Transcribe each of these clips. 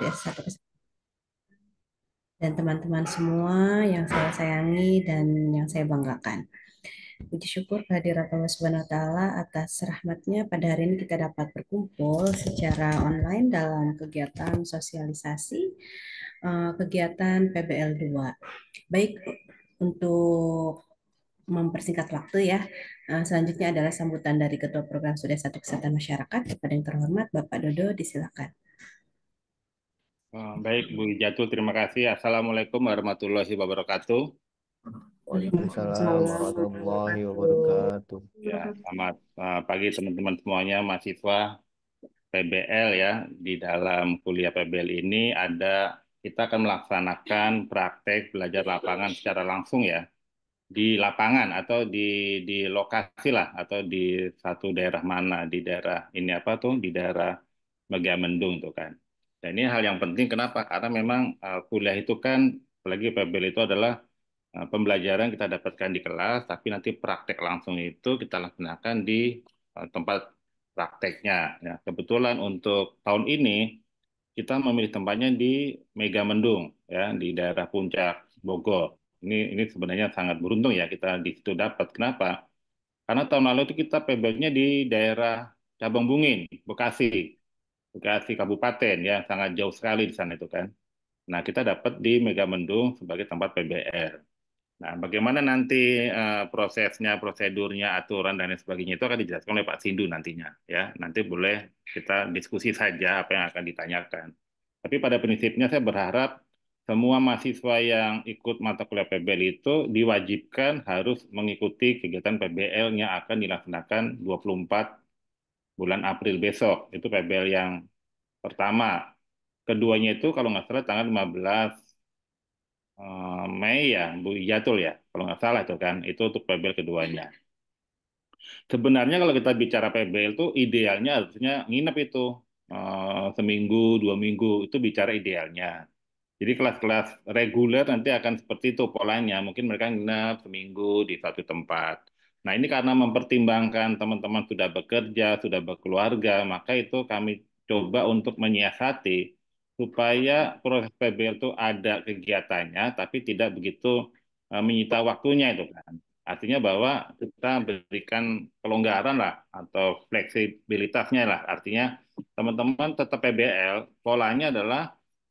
ya satu dan teman-teman semua yang saya sayangi dan yang saya banggakan. Puji syukur kehadirat Allah Subhanahu taala atas rahmatnya pada hari ini kita dapat berkumpul secara online dalam kegiatan sosialisasi eh, kegiatan PBL 2. Baik untuk mempersingkat waktu ya. Eh, selanjutnya adalah sambutan dari Ketua Program Sudah Satu Kesehatan Masyarakat kepada yang terhormat Bapak Dodo disilakan. Baik, Bu Jatuh, terima kasih. Assalamualaikum warahmatullahi wabarakatuh. Waalaikumsalam warahmatullahi wabarakatuh. Ya, selamat eh, pagi teman-teman semuanya, mahasiswa PBL ya. Di dalam kuliah PBL ini ada kita akan melaksanakan praktek belajar lapangan secara langsung ya di lapangan atau di di lokasi lah atau di satu daerah mana di daerah ini apa tuh di daerah Megamendung tuh kan. Dan nah, ini hal yang penting kenapa? Karena memang eh, kuliah itu kan apalagi PBL itu adalah eh, pembelajaran kita dapatkan di kelas, tapi nanti praktek langsung itu kita laksanakan di eh, tempat prakteknya. Ya, kebetulan untuk tahun ini kita memilih tempatnya di Mega Mendung, ya di daerah puncak Bogor. Ini ini sebenarnya sangat beruntung ya kita di situ dapat. Kenapa? Karena tahun lalu itu kita PBL-nya di daerah Cabang Bungin, Bekasi. Bekasi Kabupaten ya sangat jauh sekali di sana itu kan. Nah kita dapat di Megamendung sebagai tempat PBR. Nah bagaimana nanti uh, prosesnya, prosedurnya, aturan dan lain sebagainya itu akan dijelaskan oleh Pak Sindu nantinya ya. Nanti boleh kita diskusi saja apa yang akan ditanyakan. Tapi pada prinsipnya saya berharap semua mahasiswa yang ikut mata kuliah PBL itu diwajibkan harus mengikuti kegiatan PBL yang akan dilaksanakan 24 bulan April besok. Itu PBL yang pertama. Keduanya itu kalau nggak salah tanggal 15 eh, Mei ya, Bu Yatul ya, kalau nggak salah itu kan. Itu untuk PBL keduanya. Sebenarnya kalau kita bicara PBL itu idealnya harusnya nginep itu eh, seminggu, dua minggu itu bicara idealnya. Jadi kelas-kelas reguler nanti akan seperti itu polanya. Mungkin mereka nginep seminggu di satu tempat. Nah, ini karena mempertimbangkan teman-teman sudah bekerja, sudah berkeluarga, maka itu kami coba untuk menyiasati supaya proses PBL itu ada kegiatannya, tapi tidak begitu e, menyita waktunya itu kan. Artinya bahwa kita berikan kelonggaran lah atau fleksibilitasnya lah. Artinya teman-teman tetap PBL, polanya adalah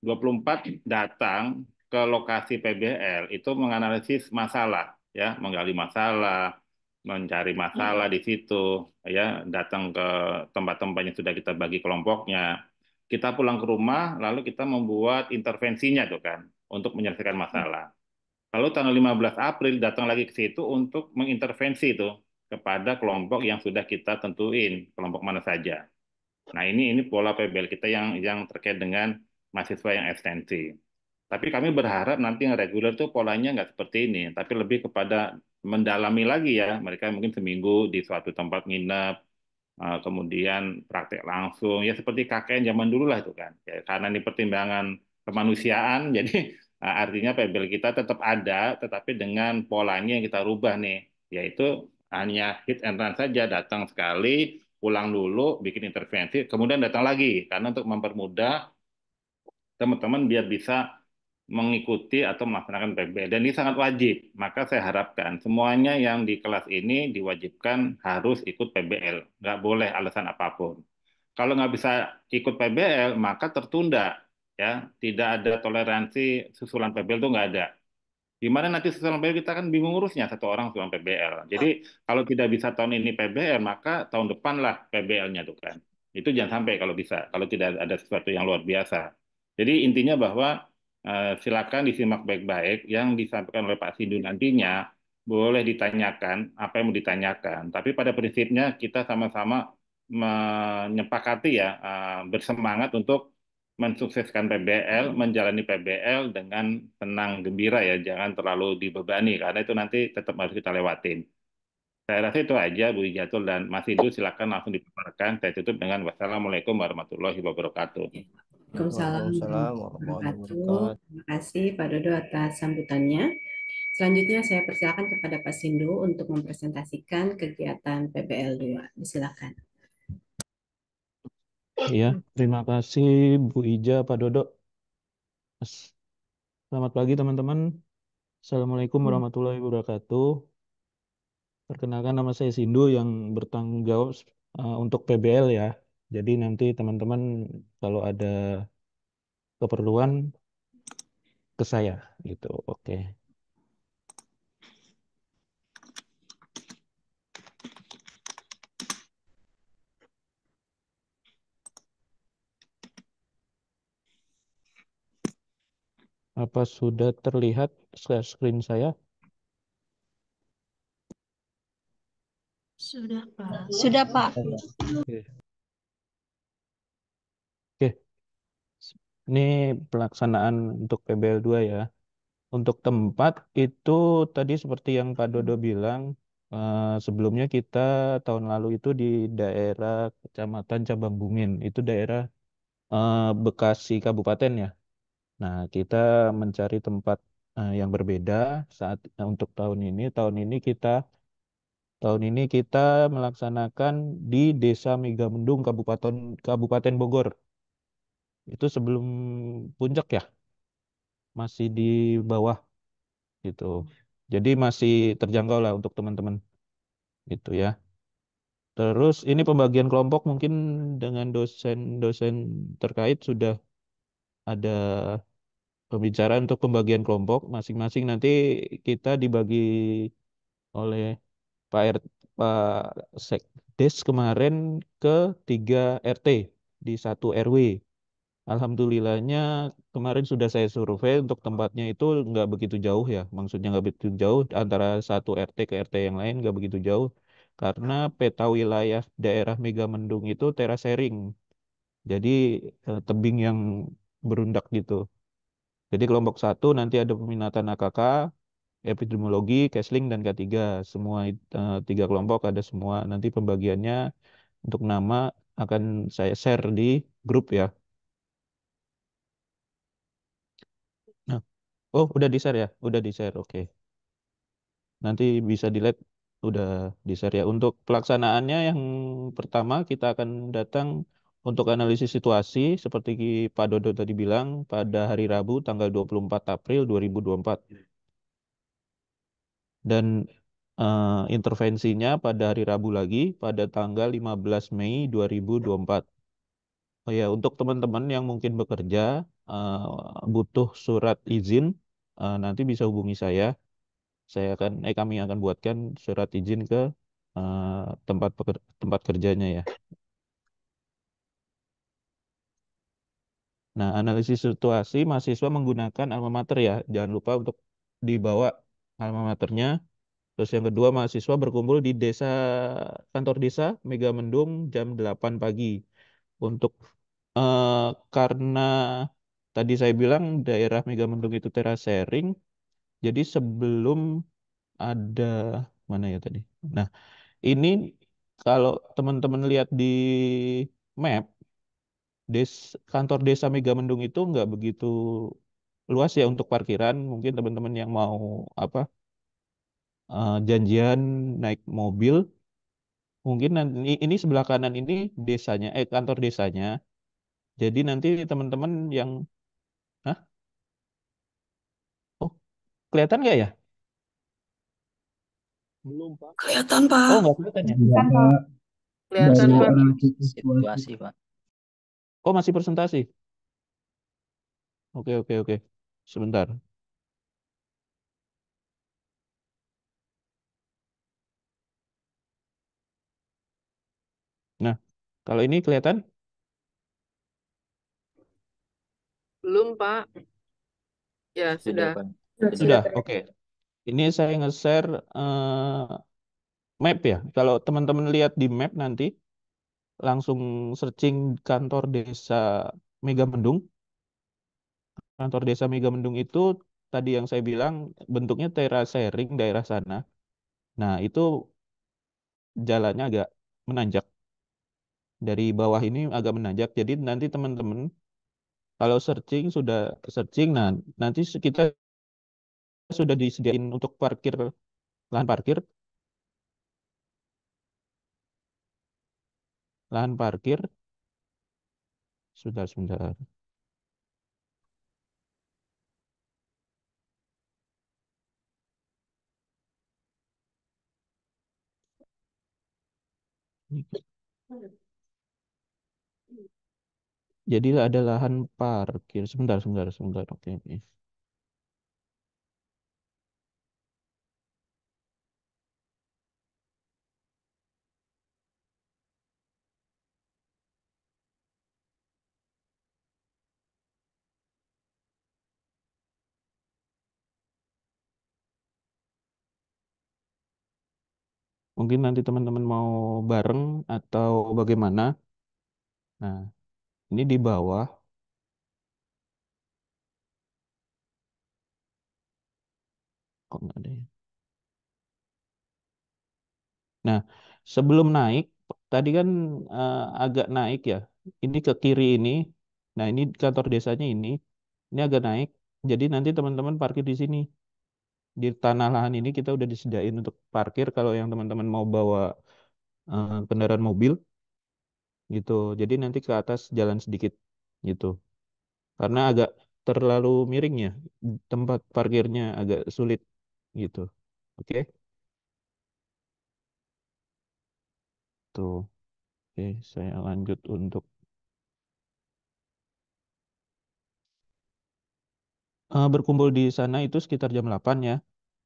24 datang ke lokasi PBL itu menganalisis masalah ya, menggali masalah, mencari hmm. masalah hmm. di situ, ya datang ke tempat-tempat yang sudah kita bagi kelompoknya. Kita pulang ke rumah, lalu kita membuat intervensinya tuh kan untuk menyelesaikan hmm. masalah. Lalu tanggal 15 April datang lagi ke situ untuk mengintervensi itu kepada kelompok yang sudah kita tentuin, kelompok mana saja. Nah, ini ini pola PBL kita yang yang terkait dengan mahasiswa yang ekstensi. Tapi kami berharap nanti yang reguler itu polanya nggak seperti ini, tapi lebih kepada mendalami lagi ya. Mereka mungkin seminggu di suatu tempat nginep, eh, kemudian praktek langsung ya seperti kakek zaman dulu lah itu kan ya, karena ini pertimbangan kemanusiaan jadi eh, artinya PBL kita tetap ada tetapi dengan polanya yang kita rubah nih yaitu hanya hit and run saja datang sekali pulang dulu bikin intervensi kemudian datang lagi karena untuk mempermudah teman-teman biar bisa mengikuti atau melaksanakan PBL dan ini sangat wajib. Maka saya harapkan semuanya yang di kelas ini diwajibkan harus ikut PBL, nggak boleh alasan apapun. Kalau nggak bisa ikut PBL maka tertunda, ya tidak ada toleransi susulan PBL itu nggak ada. Gimana nanti susulan PBL kita kan bingung urusnya satu orang susulan PBL. Jadi kalau tidak bisa tahun ini PBL maka tahun depan lah PBL-nya tuh kan. Itu jangan sampai kalau bisa, kalau tidak ada sesuatu yang luar biasa. Jadi intinya bahwa Eh, silakan disimak baik-baik yang disampaikan oleh Pak Sindu nantinya boleh ditanyakan apa yang mau ditanyakan tapi pada prinsipnya kita sama-sama menyepakati ya eh, bersemangat untuk mensukseskan PBL, menjalani PBL dengan tenang gembira ya, jangan terlalu dibebani karena itu nanti tetap harus kita lewatin. Saya rasa itu aja Bu Ijatul dan Mas Sindu silakan langsung dipaparkan. Saya tutup dengan wassalamualaikum warahmatullahi wabarakatuh. Waalaikumsalam wabarakatuh. Terima kasih Pak Dodo atas sambutannya. Selanjutnya saya persilakan kepada Pak Sindu untuk mempresentasikan kegiatan PBL 2. Silakan. Ya, terima kasih Bu Ija, Pak Dodo. Selamat pagi teman-teman. Assalamualaikum hmm. warahmatullahi wabarakatuh. Perkenalkan nama saya Sindu yang bertanggung jawab uh, untuk PBL ya. Jadi nanti teman-teman kalau ada keperluan ke saya gitu. Oke. Apa sudah terlihat screen saya? Sudah, Pak. Sudah, Pak. Okay. Ini pelaksanaan untuk PBL2 ya. Untuk tempat itu tadi seperti yang Pak Dodo hmm. bilang, eh, sebelumnya kita tahun lalu itu di daerah Kecamatan Cabang Bungin, itu daerah eh, Bekasi Kabupaten ya. Nah, kita mencari tempat eh, yang berbeda saat untuk tahun ini. Tahun ini kita tahun ini kita melaksanakan di Desa Megamendung Kabupaten Kabupaten Bogor. Itu sebelum puncak ya, masih di bawah gitu. Jadi masih terjangkau lah untuk teman-teman gitu ya. Terus ini pembagian kelompok mungkin dengan dosen-dosen terkait sudah ada pembicaraan untuk pembagian kelompok masing-masing nanti kita dibagi oleh Pak RT, Pak Sekdes kemarin ke tiga RT di satu RW Alhamdulillahnya kemarin sudah saya survei untuk tempatnya itu nggak begitu jauh ya. Maksudnya nggak begitu jauh antara satu RT ke RT yang lain nggak begitu jauh. Karena peta wilayah daerah Megamendung itu terasering. Jadi eh, tebing yang berundak gitu. Jadi kelompok satu nanti ada peminatan AKK, epidemiologi, casling, dan K3. Semua eh, tiga kelompok ada semua. Nanti pembagiannya untuk nama akan saya share di grup ya Oh, udah di-share ya? Udah di-share. Oke. Nanti bisa dilihat udah di-share ya. Untuk pelaksanaannya yang pertama kita akan datang untuk analisis situasi seperti Pak Dodo tadi bilang pada hari Rabu tanggal 24 April 2024. Dan uh, intervensinya pada hari Rabu lagi pada tanggal 15 Mei 2024. Oh ya, untuk teman-teman yang mungkin bekerja Eh, butuh surat izin, uh, nanti bisa hubungi saya. Saya akan, eh kami akan buatkan surat izin ke uh, tempat peker, tempat kerjanya ya. Nah, analisis situasi mahasiswa menggunakan alma mater ya. Jangan lupa untuk dibawa alma maternya. Terus yang kedua, mahasiswa berkumpul di desa kantor desa Mega Mendung jam 8 pagi. Untuk uh, karena tadi saya bilang daerah Megamendung itu terasering. Jadi sebelum ada mana ya tadi. Nah, ini kalau teman-teman lihat di map des, kantor desa Megamendung itu nggak begitu luas ya untuk parkiran. Mungkin teman-teman yang mau apa uh, janjian naik mobil mungkin nanti ini sebelah kanan ini desanya eh kantor desanya jadi nanti teman-teman yang Kelihatan nggak ya? Belum, Pak. Kelihatan, Pak. Oh, nggak kelihatan ya? Kelihatan, Pak. Kelihatan, Pak. Situasi, Pak. Oh, masih presentasi? Oke, oke, oke. Sebentar. Nah, kalau ini kelihatan? Belum, Pak. Ya, sudah. sudah. Sudah, oke. oke. Ini saya nge-share uh, map ya. Kalau teman-teman lihat di map nanti, langsung searching kantor desa Mega Mendung Kantor desa Mega Mendung itu tadi yang saya bilang bentuknya terasering daerah sana. Nah, itu jalannya agak menanjak. Dari bawah ini agak menanjak. Jadi nanti teman-teman kalau searching sudah searching, nah nanti kita sudah disediain untuk parkir lahan parkir lahan parkir sudah sudah Jadi ada lahan parkir. Sebentar, sebentar, sebentar. Oke, ini Mungkin nanti teman-teman mau bareng atau bagaimana. Nah, ini di bawah. Kok nggak ada ya? Nah, sebelum naik, tadi kan uh, agak naik ya. Ini ke kiri ini. Nah, ini kantor desanya ini. Ini agak naik. Jadi nanti teman-teman parkir di sini di tanah lahan ini kita udah disediain untuk parkir kalau yang teman-teman mau bawa uh, kendaraan mobil gitu. Jadi nanti ke atas jalan sedikit gitu. Karena agak terlalu miringnya tempat parkirnya agak sulit gitu. Oke. Tuh. Oke, saya lanjut untuk uh, berkumpul di sana itu sekitar jam 8 ya.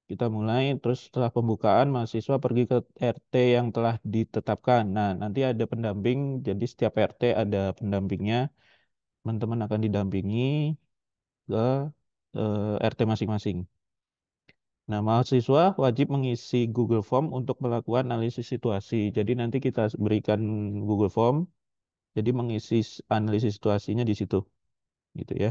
Kita mulai, terus setelah pembukaan mahasiswa pergi ke RT yang telah ditetapkan. Nah, nanti ada pendamping, jadi setiap RT ada pendampingnya. Teman-teman akan didampingi ke uh, eh, RT masing-masing. Nah, mahasiswa wajib mengisi Google Form untuk melakukan analisis situasi. Jadi nanti kita berikan Google Form, jadi mengisi analisis situasinya di situ. Gitu ya.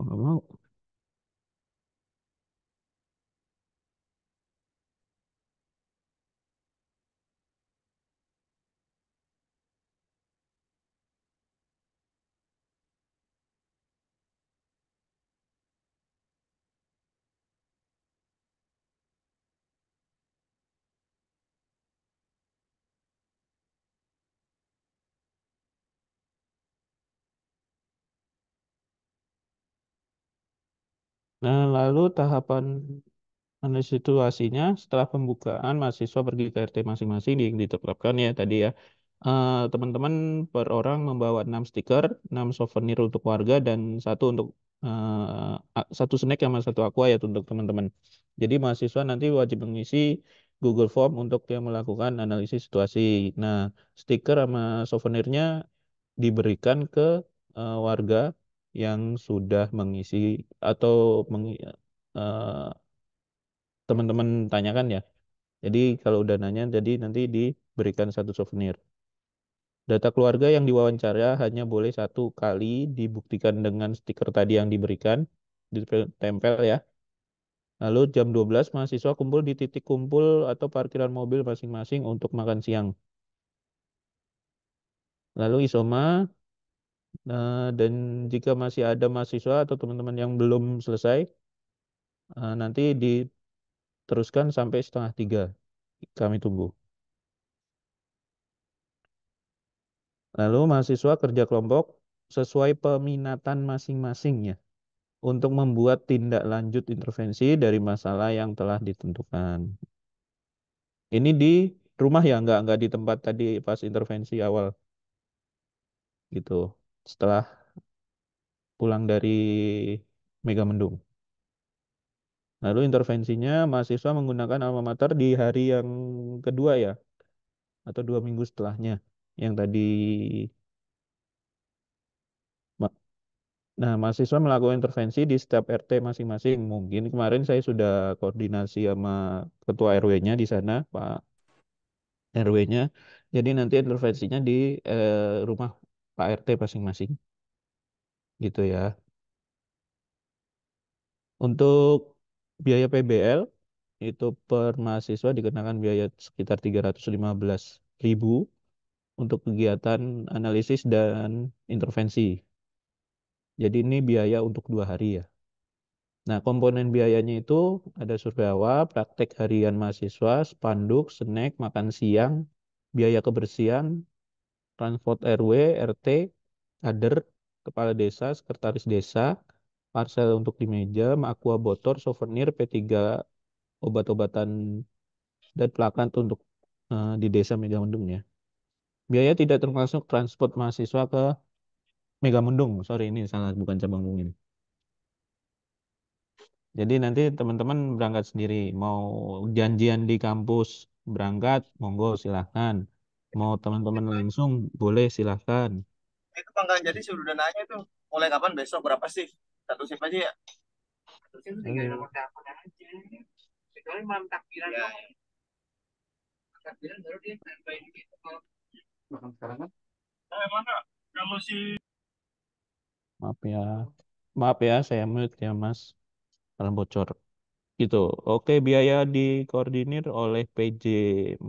Well, I will Nah, lalu tahapan situasinya setelah pembukaan mahasiswa pergi ke RT masing-masing yang ditetapkan ya tadi ya. teman eh, teman-teman per orang membawa 6 stiker, 6 souvenir untuk warga dan satu untuk eh, satu snack sama satu aqua ya untuk teman-teman. Jadi mahasiswa nanti wajib mengisi Google Form untuk yang melakukan analisis situasi. Nah, stiker sama souvenirnya diberikan ke uh, warga yang sudah mengisi atau meng, eh, teman-teman tanyakan ya. Jadi kalau udah nanya, jadi nanti diberikan satu souvenir. Data keluarga yang diwawancara hanya boleh satu kali dibuktikan dengan stiker tadi yang diberikan, ditempel ya. Lalu jam 12 mahasiswa kumpul di titik kumpul atau parkiran mobil masing-masing untuk makan siang. Lalu isoma Nah, dan jika masih ada mahasiswa atau teman-teman yang belum selesai, uh, nanti diteruskan sampai setengah tiga. Kami tunggu. Lalu mahasiswa kerja kelompok sesuai peminatan masing-masingnya untuk membuat tindak lanjut intervensi dari masalah yang telah ditentukan. Ini di rumah ya, nggak nggak di tempat tadi pas intervensi awal gitu setelah pulang dari Megamendung. Lalu intervensinya mahasiswa menggunakan alma mater di hari yang kedua ya, atau dua minggu setelahnya, yang tadi Nah, mahasiswa melakukan intervensi di setiap RT masing-masing. Mungkin kemarin saya sudah koordinasi sama ketua RW-nya di sana, Pak RW-nya. Jadi nanti intervensinya di eh, rumah Pak RT masing-masing. Gitu ya. Untuk biaya PBL itu per mahasiswa dikenakan biaya sekitar 315 ribu untuk kegiatan analisis dan intervensi. Jadi ini biaya untuk dua hari ya. Nah, komponen biayanya itu ada survei awal, praktek harian mahasiswa, spanduk, snack, makan siang, biaya kebersihan, transport RW, RT, kader, kepala desa, sekretaris desa, parcel untuk di meja, aqua botol, souvenir, P3, obat-obatan, dan pelakat untuk uh, di desa Megamendung ya. Biaya tidak termasuk transport mahasiswa ke Megamendung. Sorry, ini sangat bukan cabang mungkin. Jadi nanti teman-teman berangkat sendiri. Mau janjian di kampus berangkat, monggo silahkan Mau teman-teman langsung, boleh silahkan. Itu panggilan jadi sudah nanya itu mulai kapan besok berapa sih? Satu shift aja ya? Maaf ya. Maaf ya, saya mute ya, Mas. Kalau bocor gitu. Oke, biaya dikoordinir oleh PJ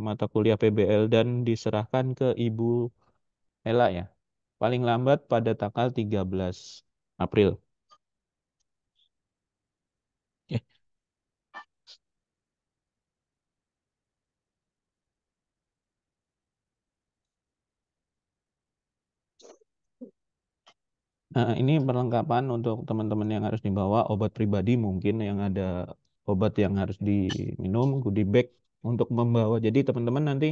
mata kuliah PBL dan diserahkan ke Ibu Ella ya. Paling lambat pada tanggal 13 April. Nah, ini perlengkapan untuk teman-teman yang harus dibawa obat pribadi mungkin yang ada obat yang harus diminum, goodie bag untuk membawa. Jadi teman-teman nanti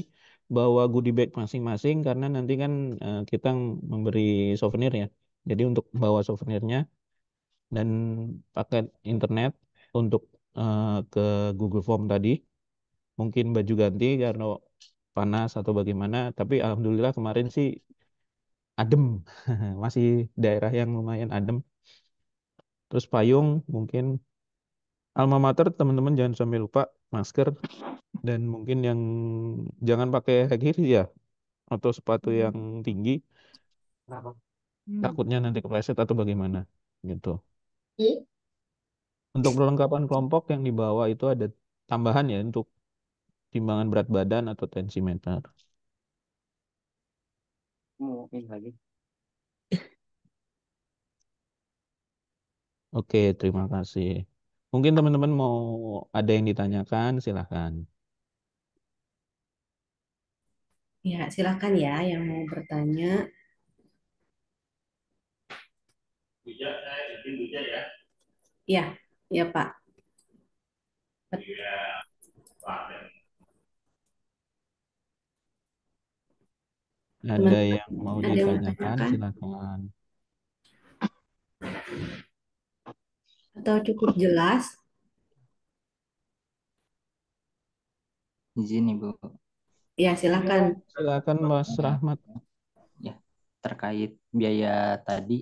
bawa goodie bag masing-masing karena nanti kan uh, kita memberi souvenir ya. Jadi untuk bawa souvenirnya dan paket internet untuk uh, ke Google Form tadi. Mungkin baju ganti karena panas atau bagaimana, tapi alhamdulillah kemarin sih adem. Masih daerah yang lumayan adem. Terus payung mungkin alma mater teman-teman jangan sampai lupa masker dan mungkin yang jangan pakai high ya atau sepatu hmm. yang tinggi. Kenapa? Hmm. Takutnya nanti kepleset atau bagaimana gitu. Iya. Untuk perlengkapan kelompok yang dibawa itu ada tambahan ya untuk timbangan berat badan atau tensimeter. lagi. Oke, terima kasih. Mungkin teman-teman mau ada yang ditanyakan, silahkan. Ya, silahkan ya yang mau bertanya. Buja, saya izin Buja ya. Iya, ya Pak. Iya, Pak. Ada yang mau ditanyakan, silakan atau cukup jelas? Izin Ibu. Ya, silakan. Silakan Mas Rahmat. Ya, terkait biaya tadi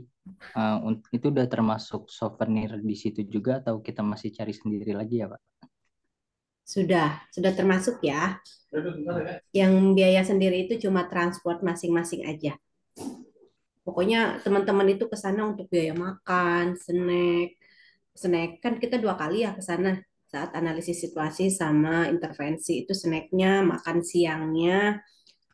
uh, itu udah termasuk souvenir di situ juga atau kita masih cari sendiri lagi ya, Pak? Sudah, sudah termasuk ya. Yang biaya sendiri itu cuma transport masing-masing aja. Pokoknya teman-teman itu ke sana untuk biaya makan, snack, snack kan kita dua kali ya ke sana saat analisis situasi sama intervensi itu snacknya makan siangnya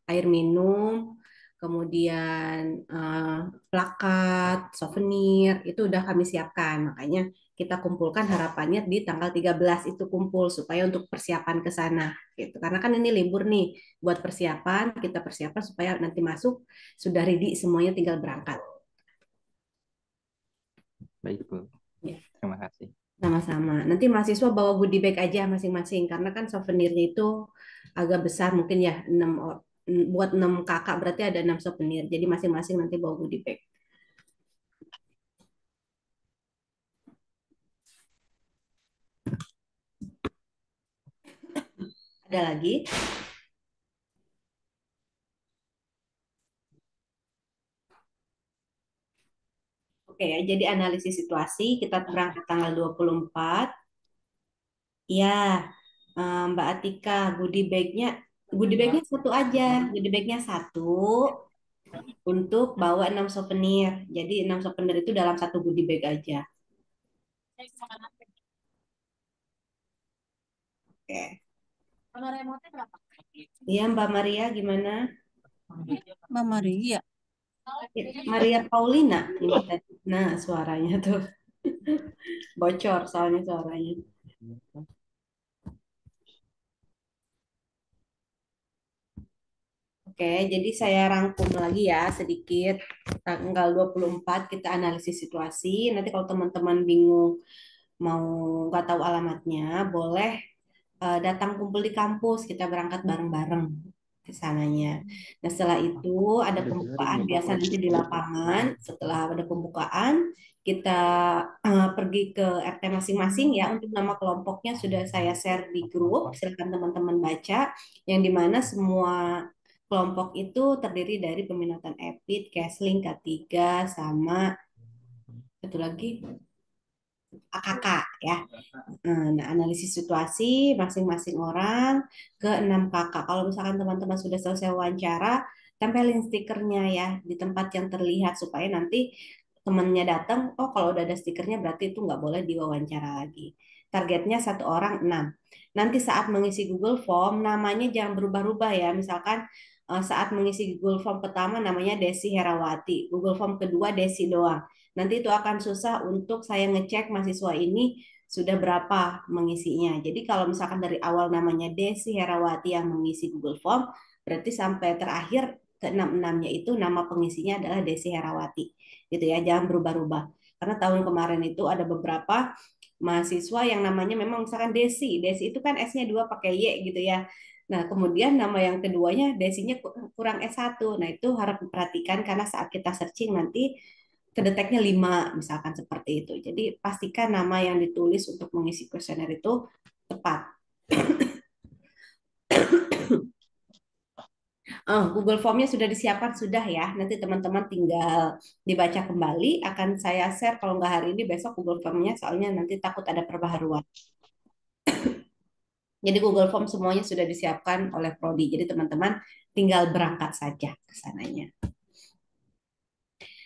air minum kemudian uh, plakat souvenir itu udah kami siapkan makanya kita kumpulkan harapannya di tanggal 13 itu kumpul supaya untuk persiapan ke sana gitu karena kan ini libur nih buat persiapan kita persiapan supaya nanti masuk sudah ready semuanya tinggal berangkat baik bu Terima kasih. Sama-sama. Nanti mahasiswa bawa goodie bag aja masing-masing karena kan souvenirnya itu agak besar mungkin ya 6 buat 6 kakak berarti ada 6 souvenir. Jadi masing-masing nanti bawa goodie bag. Ada lagi? Oke ya, jadi analisis situasi kita berangkat tanggal 24. Ya, eh, Mbak Atika, goodie bag-nya goodie bag satu aja, goodie bag satu untuk bawa enam souvenir. Jadi enam souvenir itu dalam satu goodie bag aja. Oke. Iya, Mbak Maria gimana? Mbak Maria. Maria Paulina nah suaranya tuh bocor soalnya suaranya Oke, jadi saya rangkum lagi ya sedikit tanggal 24 kita analisis situasi. Nanti kalau teman-teman bingung mau nggak tahu alamatnya, boleh uh, datang kumpul di kampus, kita berangkat bareng-bareng sananya. Hmm. Nah setelah itu ada pembukaan biasa nanti di lapangan. Setelah ada pembukaan kita uh, pergi ke RT masing-masing ya untuk nama kelompoknya sudah saya share di grup. Silakan teman-teman baca yang dimana semua kelompok itu terdiri dari peminatan EPIT, casling, K3, sama satu lagi kakak ya Nah, analisis situasi masing-masing orang ke enam kakak kalau misalkan teman-teman sudah selesai wawancara tempelin stikernya ya di tempat yang terlihat supaya nanti temannya datang oh kalau udah ada stikernya berarti itu nggak boleh diwawancara lagi targetnya satu orang enam. Nanti saat mengisi Google Form namanya jangan berubah-ubah ya. Misalkan eh, saat mengisi Google Form pertama namanya Desi Herawati, Google Form kedua Desi doang nanti itu akan susah untuk saya ngecek mahasiswa ini sudah berapa mengisinya. Jadi kalau misalkan dari awal namanya Desi Herawati yang mengisi Google Form, berarti sampai terakhir ke enam enamnya itu nama pengisinya adalah Desi Herawati. Gitu ya, jangan berubah-ubah. Karena tahun kemarin itu ada beberapa mahasiswa yang namanya memang misalkan Desi. Desi itu kan S-nya dua pakai Y gitu ya. Nah, kemudian nama yang keduanya desinya kurang S1. Nah, itu harap perhatikan karena saat kita searching nanti kedeteknya 5 misalkan seperti itu. Jadi pastikan nama yang ditulis untuk mengisi kuesioner itu tepat. oh, Google Formnya sudah disiapkan sudah ya. Nanti teman-teman tinggal dibaca kembali. Akan saya share kalau nggak hari ini besok Google Formnya soalnya nanti takut ada perbaharuan. Jadi Google Form semuanya sudah disiapkan oleh Prodi. Jadi teman-teman tinggal berangkat saja ke sananya.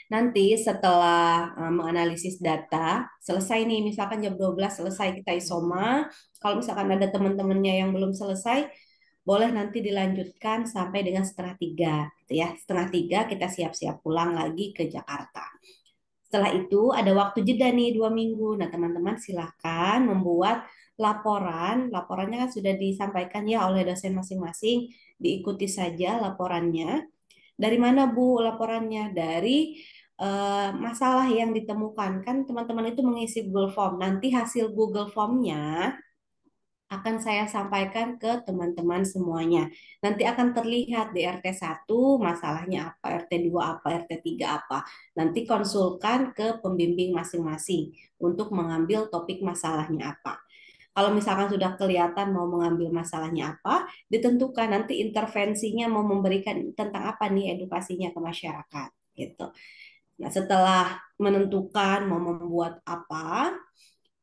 Nanti setelah eh, menganalisis data, selesai nih misalkan jam 12 selesai kita isoma. Kalau misalkan ada teman-temannya yang belum selesai, boleh nanti dilanjutkan sampai dengan setengah tiga, gitu ya. Setengah tiga kita siap-siap pulang lagi ke Jakarta. Setelah itu ada waktu jeda nih dua minggu. Nah teman-teman silahkan membuat laporan. Laporannya kan sudah disampaikan ya oleh dosen masing-masing. Diikuti saja laporannya. Dari mana Bu laporannya? Dari Eh, masalah yang ditemukan kan teman-teman itu mengisi Google Form. Nanti hasil Google Formnya akan saya sampaikan ke teman-teman semuanya. Nanti akan terlihat di RT 1 masalahnya apa, RT 2 apa, RT 3 apa. Nanti konsulkan ke pembimbing masing-masing untuk mengambil topik masalahnya apa. Kalau misalkan sudah kelihatan mau mengambil masalahnya apa, ditentukan nanti intervensinya mau memberikan tentang apa nih edukasinya ke masyarakat gitu. Nah, setelah menentukan mau membuat apa,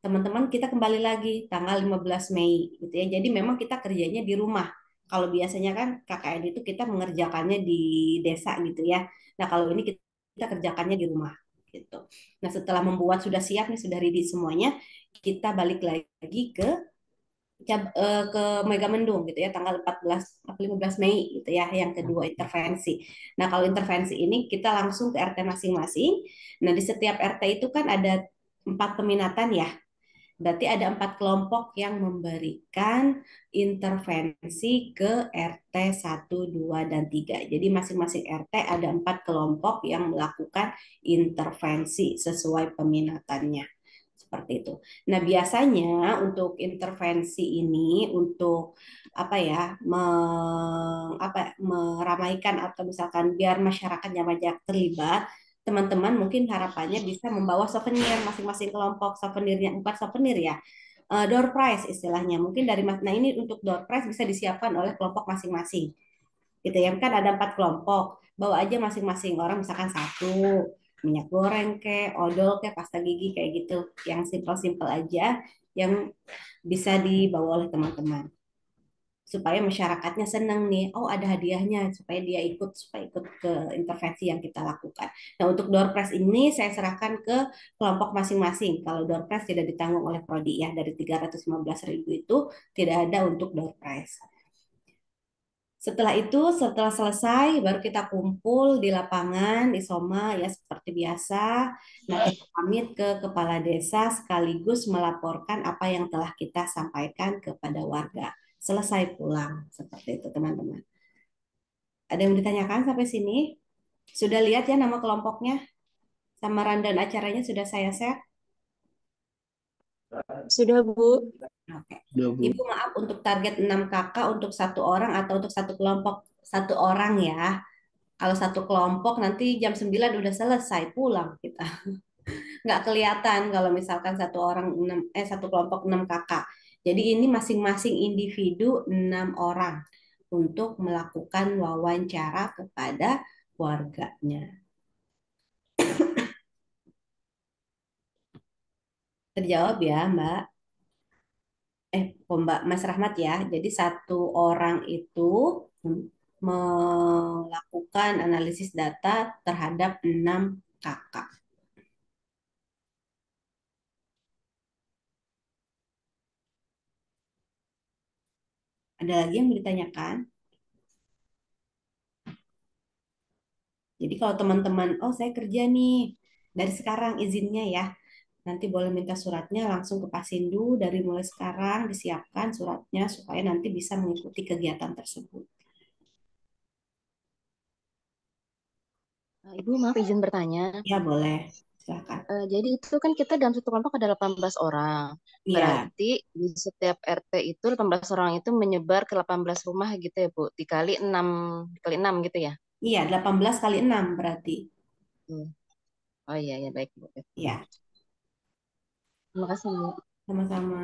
teman-teman kita kembali lagi tanggal 15 Mei gitu ya. Jadi memang kita kerjanya di rumah. Kalau biasanya kan KKN itu kita mengerjakannya di desa gitu ya. Nah, kalau ini kita, kita kerjakannya di rumah gitu. Nah, setelah membuat sudah siap nih sudah ready semuanya, kita balik lagi ke Eh, ke Mega Mendung gitu ya tanggal 14 atau 15 Mei gitu ya yang kedua hmm. intervensi. Nah, kalau intervensi ini kita langsung ke RT masing-masing. Nah, di setiap RT itu kan ada empat peminatan ya. Berarti ada empat kelompok yang memberikan intervensi ke RT 1, 2, dan 3. Jadi masing-masing RT ada empat kelompok yang melakukan intervensi sesuai peminatannya seperti itu. Nah, biasanya untuk intervensi ini untuk apa ya? Meng, apa ya, meramaikan atau misalkan biar masyarakatnya banyak terlibat, teman-teman mungkin harapannya bisa membawa souvenir masing-masing kelompok souvenirnya empat souvenir ya eh, door prize istilahnya mungkin dari makna ini untuk door prize bisa disiapkan oleh kelompok masing-masing gitu ya kan ada empat kelompok bawa aja masing-masing orang misalkan satu minyak goreng kayak odol kayak pasta gigi kayak gitu yang simpel-simpel aja yang bisa dibawa oleh teman-teman supaya masyarakatnya senang nih oh ada hadiahnya supaya dia ikut supaya ikut ke intervensi yang kita lakukan nah untuk door prize ini saya serahkan ke kelompok masing-masing kalau door prize tidak ditanggung oleh prodi ya dari ribu itu tidak ada untuk door prize setelah itu, setelah selesai, baru kita kumpul di lapangan, di Soma, ya seperti biasa. Nah, iya. kita pamit ke kepala desa sekaligus melaporkan apa yang telah kita sampaikan kepada warga. Selesai pulang, seperti itu teman-teman. Ada yang ditanyakan sampai sini? Sudah lihat ya nama kelompoknya? Sama dan acaranya sudah saya share? Sudah, Bu. Oke. Okay. Ibu maaf untuk target 6 kakak untuk satu orang atau untuk satu kelompok satu orang ya. Kalau satu kelompok nanti jam 9 udah selesai pulang kita. Nggak kelihatan kalau misalkan satu orang 6 eh satu kelompok 6 kakak. Jadi ini masing-masing individu 6 orang untuk melakukan wawancara kepada warganya. Terjawab ya, Mbak. Eh, Mbak Mas Rahmat ya. Jadi satu orang itu melakukan analisis data terhadap enam kakak. Ada lagi yang ditanyakan? Jadi kalau teman-teman, oh saya kerja nih, dari sekarang izinnya ya, nanti boleh minta suratnya langsung ke Pak Sindu dari mulai sekarang disiapkan suratnya supaya nanti bisa mengikuti kegiatan tersebut. Eh, Ibu maaf izin bertanya. Ya boleh, silakan. Uh, jadi itu kan kita dalam satu kelompok ada 18 orang. Ya. Berarti di setiap RT itu 18 orang itu menyebar ke 18 rumah gitu ya Bu, dikali 6, dikali 6 gitu ya? Iya, 18 kali 6 berarti. Oh iya, ya baik Bu. Iya. Terima kasih, Bu. Sama-sama.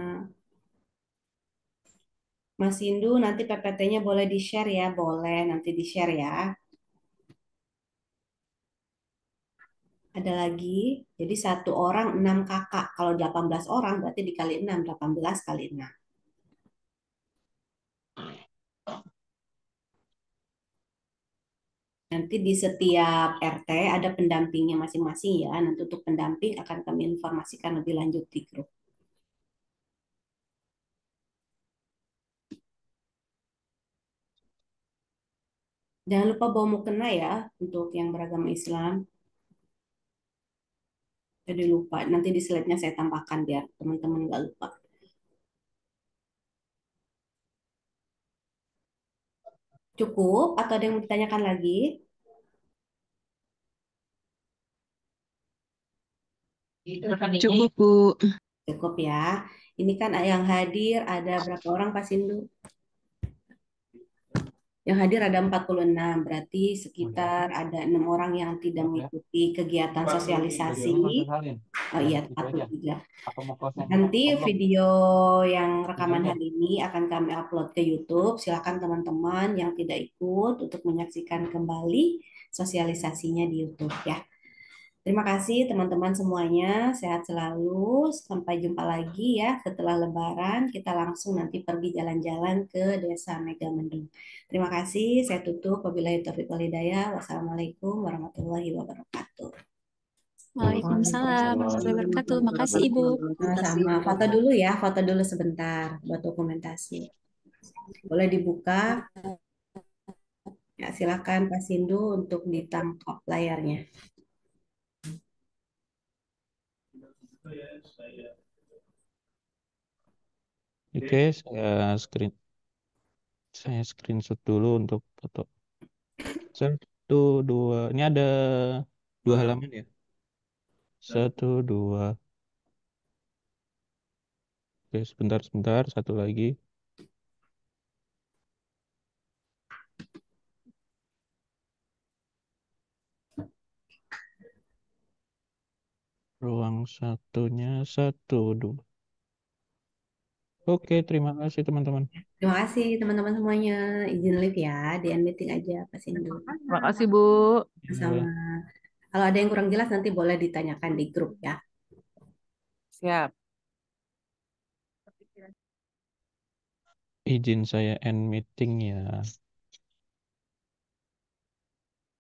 Mas Indu, nanti PPT-nya boleh di-share ya? Boleh, nanti di-share ya. Ada lagi, jadi satu orang enam kakak. Kalau 18 orang berarti dikali enam, 18 kali enam. Nanti di setiap RT ada pendampingnya masing-masing ya. Nanti untuk pendamping akan kami informasikan lebih lanjut di grup. Jangan lupa bawa mukena ya untuk yang beragama Islam. Jadi lupa, nanti di slide-nya saya tambahkan biar teman-teman nggak lupa. Cukup atau ada yang mau ditanyakan lagi? Cukup, Bu. Cukup ya. Ini kan yang hadir ada berapa orang Pak Sindu? Yang hadir ada 46, berarti sekitar ada enam orang yang tidak mengikuti kegiatan sosialisasi. Oh iya, nah, gitu Nanti video yang rekaman hari ini akan kami upload ke YouTube. Silakan teman-teman yang tidak ikut untuk menyaksikan kembali sosialisasinya di YouTube ya. Terima kasih teman-teman semuanya, sehat selalu. Sampai jumpa lagi ya setelah lebaran, kita langsung nanti pergi jalan-jalan ke Desa Megamendung. Terima kasih, saya tutup. Wabillahi taufiq wal hidayah. Wassalamualaikum warahmatullahi wabarakatuh. Waalaikumsalam warahmatullahi wabarakatuh. Makasih Ibu. Sama, foto dulu ya, foto dulu sebentar buat dokumentasi. Boleh dibuka. Ya, silakan Pak Sindu untuk ditangkap layarnya. Oke, saya screen saya screenshot dulu untuk foto. Satu, dua. Ini ada dua halaman ya. Satu, dua. Oke, sebentar, sebentar. Satu lagi. Ruang satunya satu, dua. Oke, terima kasih teman-teman. Terima kasih teman-teman semuanya. Izin live ya, di end meeting aja Pak Sindu. Terima kasih Bu. Sama. Kalau ada yang kurang jelas nanti boleh ditanyakan di grup ya. Siap. Izin saya end meeting ya.